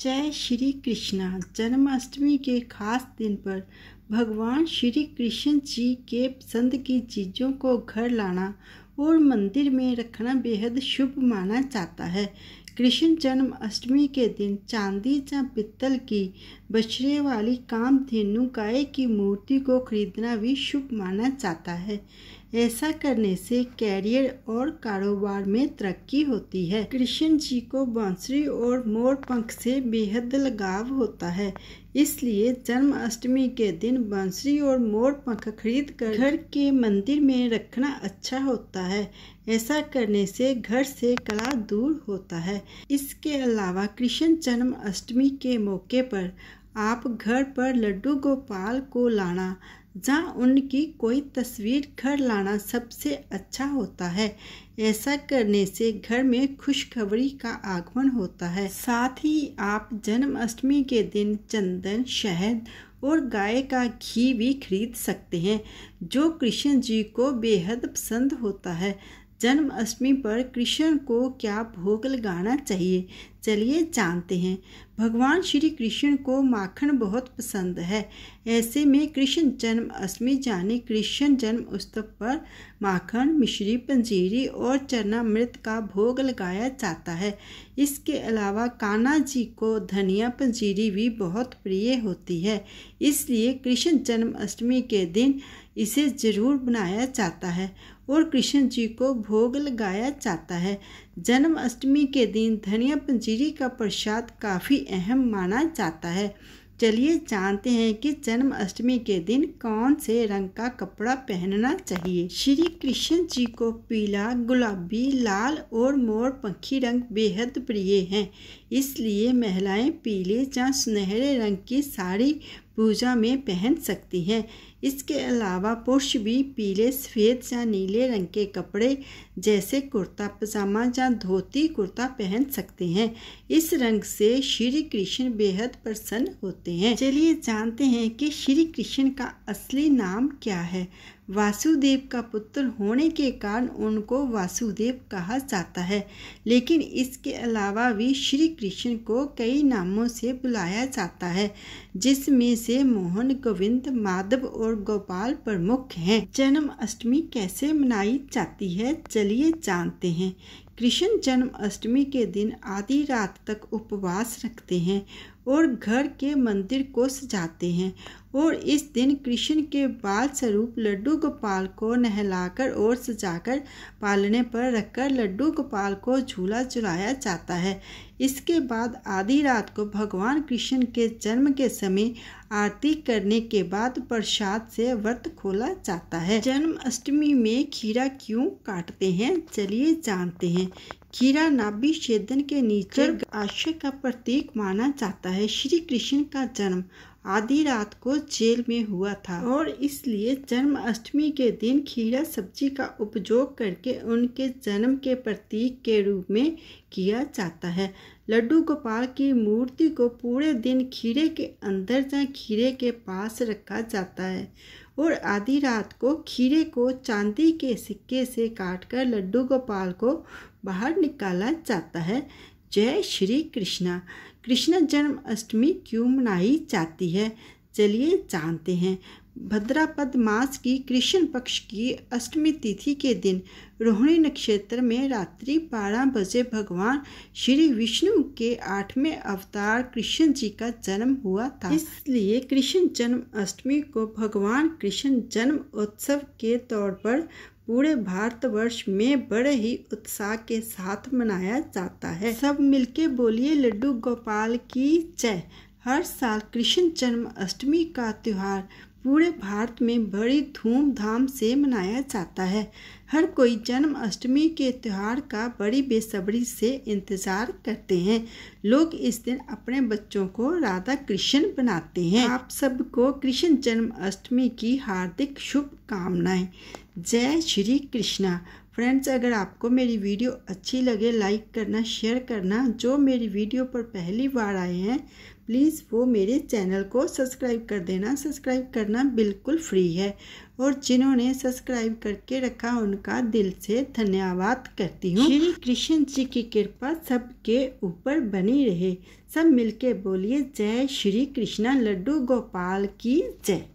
जय श्री कृष्णा जन्माष्टमी के खास दिन पर भगवान श्री कृष्ण जी के पसंद की चीज़ों को घर लाना और मंदिर में रखना बेहद शुभ माना जाता है कृष्ण जन्म अष्टमी के दिन चांदी या पित्तल की बछड़े वाली कामधेनु गाय की मूर्ति को खरीदना भी शुभ माना जाता है ऐसा करने से कैरियर और कारोबार में तरक्की होती है कृष्ण जी को बांसुरी और मोर पंख से बेहद लगाव होता है इसलिए जन्माष्टमी के दिन बांसुरी और मोर पंख खरीद कर घर के मंदिर में रखना अच्छा होता है ऐसा करने से घर से कला दूर होता है इसके अलावा कृष्ण जन्म अष्टमी के मौके पर आप घर पर लड्डू गोपाल को लाना जहाँ उनकी कोई तस्वीर घर लाना सबसे अच्छा होता है ऐसा करने से घर में खुशखबरी का आगमन होता है साथ ही आप जन्माष्टमी के दिन चंदन शहद और गाय का घी भी खरीद सकते हैं जो कृष्ण जी को बेहद पसंद होता है जन्माष्टमी पर कृष्ण को क्या भोग लगाना चाहिए चलिए जानते हैं भगवान श्री कृष्ण को माखन बहुत पसंद है ऐसे में कृष्ण जन्म अष्टमी जाने कृष्ण जन्म उत्सव पर माखन मिश्री पंजीरी और चरणामृत का भोग लगाया जाता है इसके अलावा कान्हा जी को धनिया पंजीरी भी बहुत प्रिय होती है इसलिए कृष्ण जन्म अष्टमी के दिन इसे जरूर बनाया जाता है और कृष्ण जी को भोग लगाया जाता है जन्माष्टमी के दिन धनिया पंजीरी का प्रसाद काफ़ी अहम माना जाता है चलिए जानते हैं कि जन्माष्टमी के दिन कौन से रंग का कपड़ा पहनना चाहिए श्री कृष्ण जी को पीला गुलाबी लाल और मोर पंखी रंग बेहद प्रिय हैं इसलिए महिलाएं पीले या सुनहरे रंग की साड़ी पूजा में पहन सकती हैं इसके अलावा पुरुष भी पीले सफ़ेद या नीले रंग के कपड़े जैसे कुर्ता पजामा या धोती कुर्ता पहन सकते हैं इस रंग से श्री कृष्ण बेहद प्रसन्न होते हैं चलिए जानते हैं कि श्री कृष्ण का असली नाम क्या है वासुदेव का पुत्र होने के कारण उनको वासुदेव कहा जाता है लेकिन इसके अलावा भी श्री कृष्ण को कई नामों से बुलाया जाता है जिसमें से मोहन गोविंद माधव और गोपाल प्रमुख हैं जन्म अष्टमी कैसे मनाई जाती है चलिए जानते हैं कृष्ण जन्माष्टमी के दिन आधी रात तक उपवास रखते हैं और घर के मंदिर को सजाते हैं और इस दिन कृष्ण के बाल स्वरूप लड्डू गोपाल को नहलाकर और सजाकर पालने पर रखकर लड्डू गोपाल को झूला झुलाया जाता है इसके बाद आधी रात को भगवान कृष्ण के जन्म के समय आरती करने के बाद प्रसाद से व्रत खोला जाता है जन्माष्टमी में खीरा क्यों काटते हैं चलिए जानते हैं खीरा नाभि छेदन के नीचे आशय का प्रतीक माना जाता है श्री कृष्ण का जन्म आधी रात को जेल में हुआ था और इसलिए जन्माष्टमी के दिन खीरा सब्जी का उपयोग करके उनके जन्म के प्रतीक के रूप में किया जाता है लड्डू गोपाल की मूर्ति को पूरे दिन खीरे के अंदर या खीरे के पास रखा जाता है और आधी रात को खीरे को चांदी के सिक्के से काटकर लड्डू गोपाल को बाहर निकाला जाता है जय श्री कृष्णा कृष्ण जन्माष्टमी क्यों मनाई जाती है चलिए जानते हैं भद्रापद मास की कृष्ण पक्ष की अष्टमी तिथि के दिन रोहिणी नक्षत्र में रात्रि बारह बजे भगवान श्री विष्णु के आठवें अवतार कृष्ण जी का जन्म हुआ था इसलिए कृष्ण जन्म अष्टमी को भगवान कृष्ण जन्म उत्सव के तौर पर पूरे भारतवर्ष में बड़े ही उत्साह के साथ मनाया जाता है सब मिलके बोलिए लड्डू गोपाल की जय हर साल कृष्ण जन्माष्टमी का त्यौहार पूरे भारत में बड़ी धूमधाम से मनाया जाता है हर कोई जन्माष्टमी के त्यौहार का बड़ी बेसब्री से इंतज़ार करते हैं लोग इस दिन अपने बच्चों को राधा कृष्ण बनाते हैं आप सबको कृष्ण जन्माष्टमी की हार्दिक शुभकामनाएं जय श्री कृष्णा फ्रेंड्स अगर आपको मेरी वीडियो अच्छी लगे लाइक करना शेयर करना जो मेरी वीडियो पर पहली बार आए हैं प्लीज़ वो मेरे चैनल को सब्सक्राइब कर देना सब्सक्राइब करना बिल्कुल फ्री है और जिन्होंने सब्सक्राइब करके रखा उनका दिल से धन्यवाद करती हूँ श्री कृष्ण जी की कृपा सबके ऊपर बनी रहे सब मिलके बोलिए जय श्री कृष्णा लड्डू गोपाल की जय